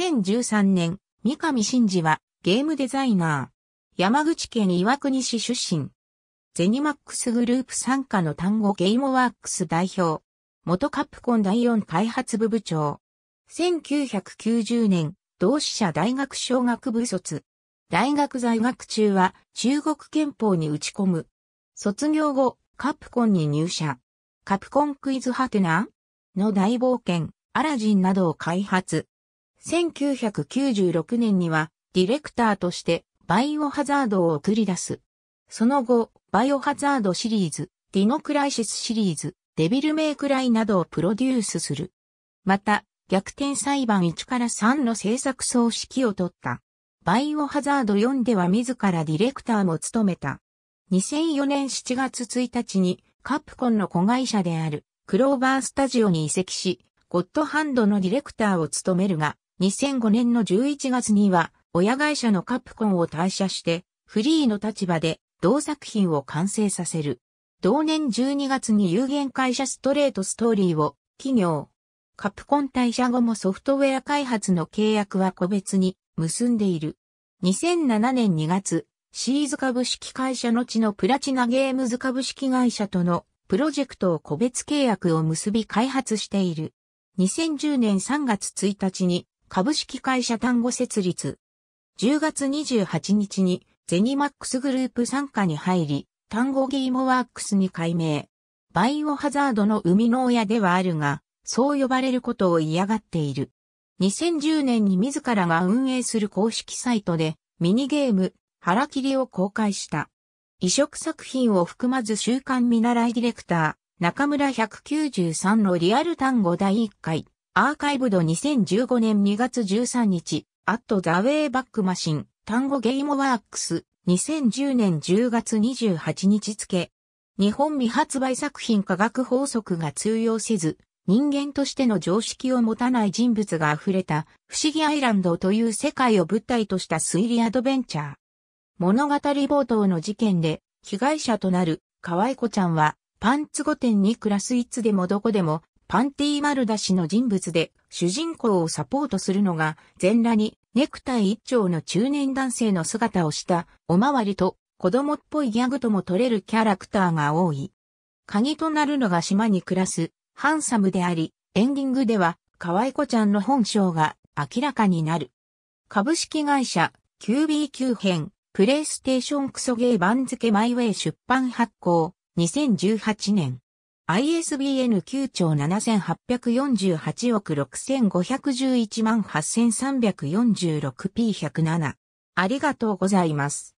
2013年、三上真司はゲームデザイナー。山口県岩国市出身。ゼニマックスグループ傘下の単語ゲームワークス代表。元カプコン第4開発部部長。1990年、同志社大学小学部卒。大学在学中は中国憲法に打ち込む。卒業後、カプコンに入社。カプコンクイズハテナの大冒険、アラジンなどを開発。1996年にはディレクターとしてバイオハザードを送り出す。その後、バイオハザードシリーズ、ディノクライシスシリーズ、デビルメイクライなどをプロデュースする。また、逆転裁判1から3の制作総指揮を取った。バイオハザード4では自らディレクターも務めた。2004年7月1日にカプコンの子会社であるクローバースタジオに移籍し、ゴッドハンドのディレクターを務めるが、2005年の11月には、親会社のカプコンを退社して、フリーの立場で同作品を完成させる。同年12月に有限会社ストレートストーリーを企業。カプコン退社後もソフトウェア開発の契約は個別に結んでいる。2007年2月、シーズ株式会社の地のプラチナゲームズ株式会社とのプロジェクトを個別契約を結び開発している。2010年3月1日に株式会社単語設立。10月28日にゼニマックスグループ参加に入り、単語ゲームワークスに改名。バイオハザードの生みの親ではあるが、そう呼ばれることを嫌がっている。2010年に自らが運営する公式サイトで、ミニゲーム、腹切りを公開した。移植作品を含まず週刊見習いディレクター、中村193のリアル単語第1回、アーカイブド2015年2月13日、アットザウェイバックマシン、単語ゲイモワークス、2010年10月28日付。日本未発売作品科学法則が通用せず、人間としての常識を持たない人物が溢れた、不思議アイランドという世界を舞台とした推理アドベンチャー。物語冒頭の事件で、被害者となる、河合子ちゃんは、パンツ御殿に暮らすいつでもどこでも、パンティー丸出しの人物で、主人公をサポートするのが、全裸にネクタイ一丁の中年男性の姿をした、おまわりと、子供っぽいギャグとも取れるキャラクターが多い。鍵となるのが島に暮らす、ハンサムであり、エンディングでは、可愛い子ちゃんの本性が明らかになる。株式会社、QBQ 編、プレイステーションクソゲー番付マイウェイ出版発行、2018年。ISBN 9兆7848億6511万 8346P107。ありがとうございます。